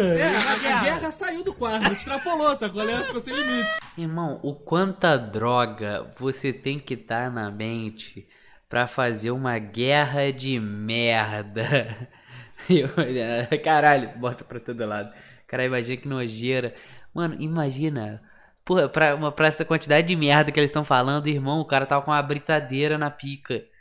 É, a guerra. saiu do quarto, extrapolou, sacou? Ela ficou sem limite. Irmão, o quanta droga você tem que estar tá na mente para fazer uma guerra de merda. caralho, bota pra todo lado. Cara, imagina que nojeira. Mano, imagina. Porra, pra, pra essa quantidade de merda que eles estão falando, irmão, o cara tava tá com uma britadeira na pica.